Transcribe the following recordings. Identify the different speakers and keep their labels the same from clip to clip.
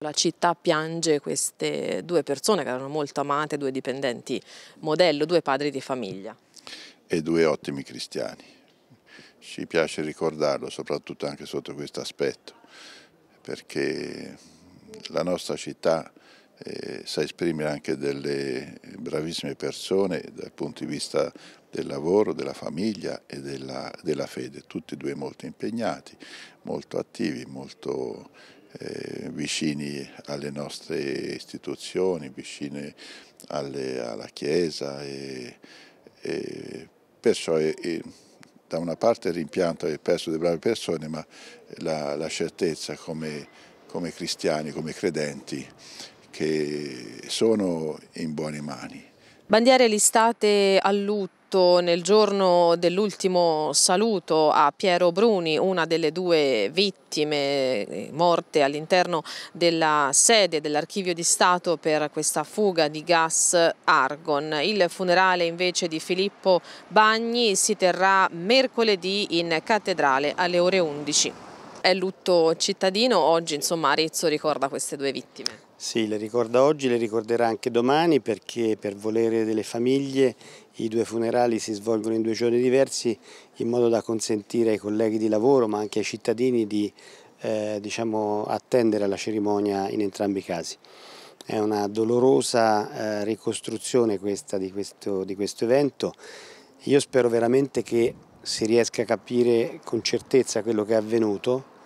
Speaker 1: La città piange queste due persone che erano molto amate, due dipendenti modello, due padri di famiglia.
Speaker 2: E due ottimi cristiani. Ci piace ricordarlo soprattutto anche sotto questo aspetto, perché la nostra città eh, sa esprimere anche delle bravissime persone dal punto di vista del lavoro, della famiglia e della, della fede, tutti e due molto impegnati, molto attivi, molto eh, vicini alle nostre istituzioni, vicini alle, alla Chiesa. E, e perciò è, è, da una parte il rimpianto è perso di brave persone, ma la, la certezza come, come cristiani, come credenti, che sono in buone mani.
Speaker 1: Bandiere listate a lutto fatto nel giorno dell'ultimo saluto a Piero Bruni, una delle due vittime eh, morte all'interno della sede dell'Archivio di Stato per questa fuga di gas Argon. Il funerale invece di Filippo Bagni si terrà mercoledì in cattedrale alle ore 11 è lutto cittadino, oggi insomma Arezzo ricorda queste due vittime.
Speaker 3: Sì, le ricorda oggi, le ricorderà anche domani perché per volere delle famiglie i due funerali si svolgono in due giorni diversi in modo da consentire ai colleghi di lavoro ma anche ai cittadini di eh, diciamo, attendere alla cerimonia in entrambi i casi. È una dolorosa eh, ricostruzione questa di questo, di questo evento. Io spero veramente che si riesca a capire con certezza quello che è avvenuto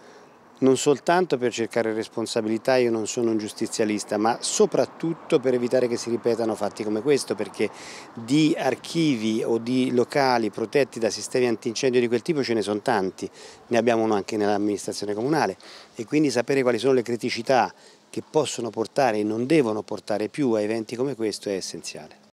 Speaker 3: non soltanto per cercare responsabilità, io non sono un giustizialista, ma soprattutto per evitare che si ripetano fatti come questo, perché di archivi o di locali protetti da sistemi antincendio di quel tipo ce ne sono tanti, ne abbiamo uno anche nell'amministrazione comunale e quindi sapere quali sono le criticità che possono portare e non devono portare più a eventi come questo è essenziale.